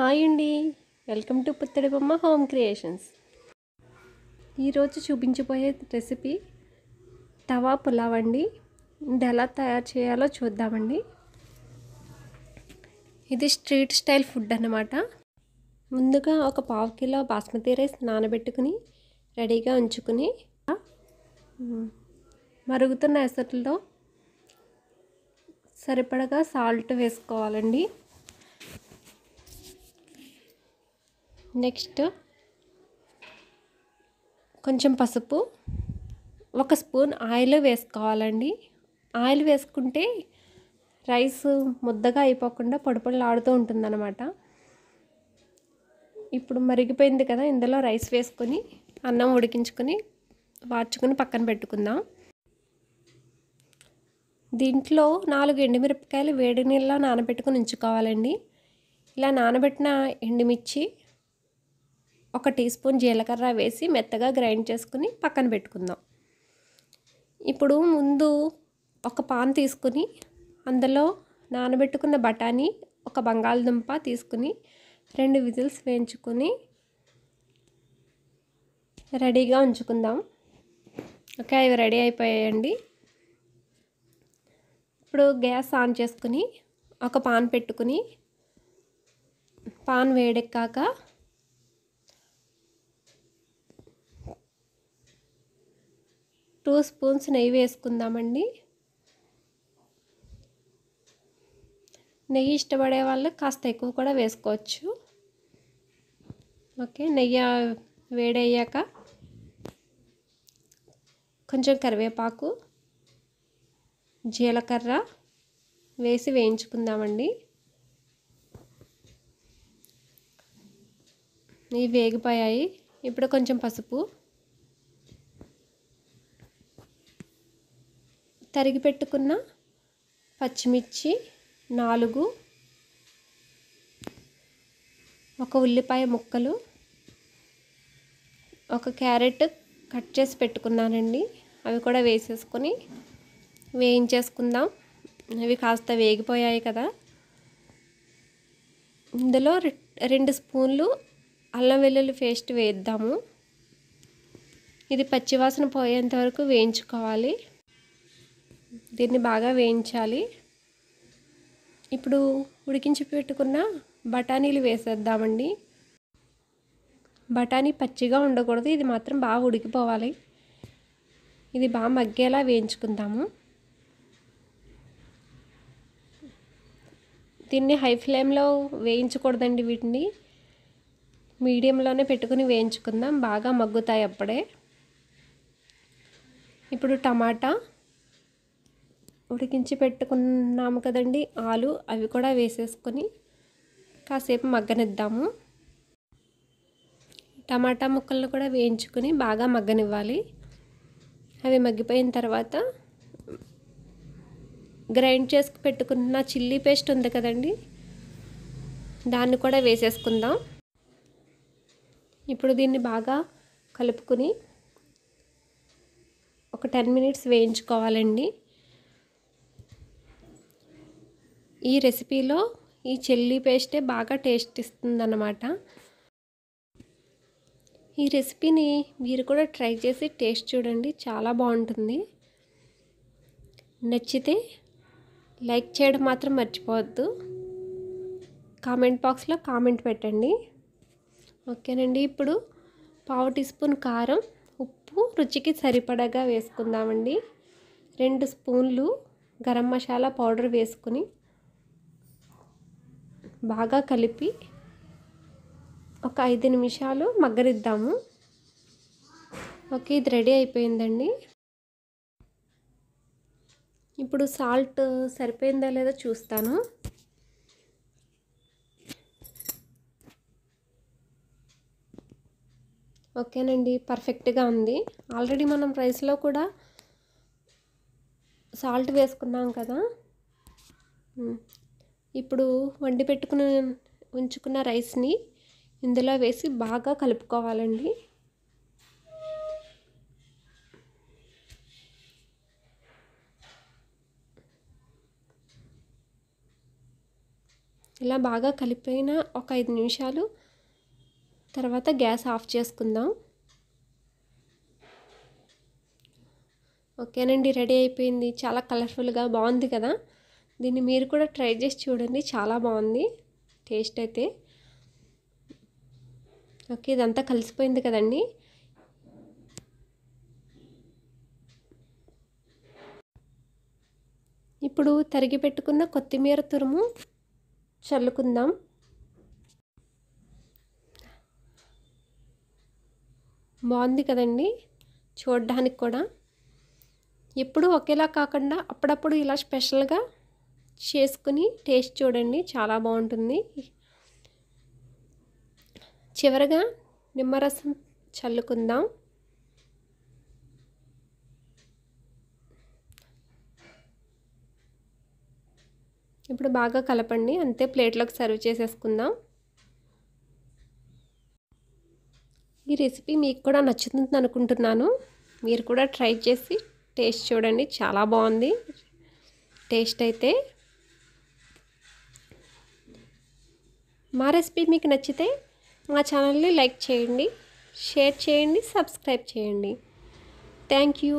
hi అండి welcome to పుత్తడి బొమ్మ హోమ్ క్రియేషన్స్ ఈరోజు చూపించబోయే రెసిపీ తవా పులావ్ అండి ఇది ఎలా తయారు చేయాలో చూద్దామండి ఇది స్ట్రీట్ స్టైల్ ఫుడ్ అన్నమాట ముందుగా ఒక పావు కిలో బాస్మతి రైస్ నానబెట్టుకుని రెడీగా ఉంచుకుని మరుగుతున్న ఎసట్లో సరిపడగా సాల్ట్ వేసుకోవాలండి నెక్స్ట్ కొంచెం పసుపు ఒక స్పూన్ ఆయిల్ వేసుకోవాలండి ఆయిల్ వేసుకుంటే రైస్ ముద్దగా అయిపోకుండా పొడిపొడులు ఆడుతూ ఉంటుందన్నమాట ఇప్పుడు మరిగిపోయింది కదా ఇందులో రైస్ వేసుకొని అన్నం ఉడికించుకొని వార్చుకొని పక్కన పెట్టుకుందాం దీంట్లో నాలుగు ఎండుమిరపకాయలు వేడి నీళ్ళలో నానబెట్టుకుని ఉంచుకోవాలండి ఇలా నానబెట్టిన ఎండుమిర్చి ఒక టీ స్పూన్ జీలకర్ర వేసి మెత్తగా గ్రైండ్ చేసుకుని పక్కన పెట్టుకుందాం ఇప్పుడు ముందు ఒక పాన్ తీసుకుని అందులో నానబెట్టుకున్న బఠానీ ఒక బంగాళదుంప తీసుకుని రెండు విజిల్స్ వేయించుకుని రెడీగా ఉంచుకుందాం ఓకే అవి రెడీ అయిపోయాయండి ఇప్పుడు గ్యాస్ ఆన్ చేసుకుని ఒక పాన్ పెట్టుకుని పాన్ వేడెక్కాక టూ స్పూన్స్ నెయ్యి వేసుకుందామండి నెయ్యి ఇష్టపడే వాళ్ళు కాస్త ఎక్కువ కూడా వేసుకోవచ్చు ఓకే నెయ్యి వేడయ్యాక కొంచెం కరివేపాకు జీలకర్ర వేసి వేయించుకుందామండి ఇవి వేగిపోయాయి ఇప్పుడు కొంచెం పసుపు తరిగి పెట్టుకున్న పచ్చిమిర్చి నాలుగు ఒక ఉల్లిపాయ ముక్కలు ఒక క్యారెట్ కట్ చేసి పెట్టుకున్నానండి అవి కూడా వేసేసుకొని వేయించేసుకుందాం అవి కాస్త వేగిపోయాయి కదా ఇందులో రెండు స్పూన్లు అల్లం వెల్లుల్లి పేస్ట్ వేద్దాము ఇది పచ్చివాసన పోయేంత వరకు వేయించుకోవాలి దీన్ని బాగా వేయించాలి ఇప్పుడు ఉడికించి పెట్టుకున్న బఠానీలు వేసేద్దామండి బఠానీ పచ్చిగా ఉండకూడదు ఇది మాత్రం బాగా ఉడికిపోవాలి ఇది బాగా మగ్గేలా వేయించుకుందాము దీన్ని హై ఫ్లేమ్లో వేయించకూడదండి వీటిని మీడియంలోనే పెట్టుకుని వేయించుకుందాం బాగా మగ్గుతాయి అప్పుడే ఇప్పుడు టమాటా ఉడికించి పెట్టుకున్నాము కదండి ఆలు అవి కూడా వేసేసుకొని కాసేపు మగ్గనిద్దాము టమాటా ముక్కలను కూడా వేయించుకొని బాగా మగ్గనివ్వాలి అవి మగ్గిపోయిన తర్వాత గ్రైండ్ చేసుకు పెట్టుకున్న చిల్లీ పేస్ట్ ఉంది కదండి దాన్ని కూడా వేసేసుకుందాం ఇప్పుడు దీన్ని బాగా కలుపుకుని ఒక టెన్ మినిట్స్ వేయించుకోవాలండి ఈ రెసిపీలో ఈ చెల్లి పేస్టే బాగా టేస్ట్ ఇస్తుందన్నమాట ఈ రెసిపీని మీరు కూడా ట్రై చేసి టేస్ట్ చూడండి చాలా బాగుంటుంది నచ్చితే లైక్ చేయడం మాత్రం మర్చిపోవద్దు కామెంట్ బాక్స్లో కామెంట్ పెట్టండి ఓకేనండి ఇప్పుడు పావు టీ స్పూన్ కారం ఉప్పు రుచికి సరిపడగా వేసుకుందామండి రెండు స్పూన్లు గరం మసాలా పౌడర్ వేసుకుని బాగా కలిపి ఒక ఐదు నిమిషాలు మగ్గరిద్దాము ఓకే ఇది రెడీ అయిపోయిందండి ఇప్పుడు సాల్ట్ సరిపోయిందా లేదో చూస్తాను ఓకేనండి పర్ఫెక్ట్గా ఉంది ఆల్రెడీ మనం రైస్లో కూడా సాల్ట్ వేసుకున్నాం కదా ఇప్పుడు వండి పెట్టుకున్న ఉంచుకున్న రైస్ని ఇందులో వేసి బాగా కలుపుకోవాలండి ఇలా బాగా కలిపిన ఒక ఐదు నిమిషాలు తర్వాత గ్యాస్ ఆఫ్ చేసుకుందాం ఓకేనండి రెడీ అయిపోయింది చాలా కలర్ఫుల్గా బాగుంది కదా దీన్ని మీరు కూడా ట్రై చేసి చూడండి చాలా బాగుంది టేస్ట్ అయితే ఓకే ఇదంతా కలిసిపోయింది కదండి ఇప్పుడు తరిగి పెట్టుకున్న కొత్తిమీర తురుము చల్లుకుందాం బాగుంది కదండి చూడడానికి కూడా ఎప్పుడూ ఒకేలా కాకుండా అప్పుడప్పుడు ఇలా స్పెషల్గా చేసుకుని టేస్ట్ చూడండి చాలా బాగుంటుంది చివరగా నిమ్మరసం చల్లుకుందాం ఇప్పుడు బాగా కలపండి అంతే ప్లేట్లోకి సర్వ్ చేసేసుకుందాం ఈ రెసిపీ మీకు కూడా నచ్చుతుంది అనుకుంటున్నాను మీరు కూడా ట్రై చేసి టేస్ట్ చూడండి చాలా బాగుంది టేస్ట్ అయితే మా రెసిపీ మీకు నచ్చితే మా ఛానల్ని లైక్ చేయండి షేర్ చేయండి సబ్స్క్రైబ్ చేయండి థ్యాంక్ యూ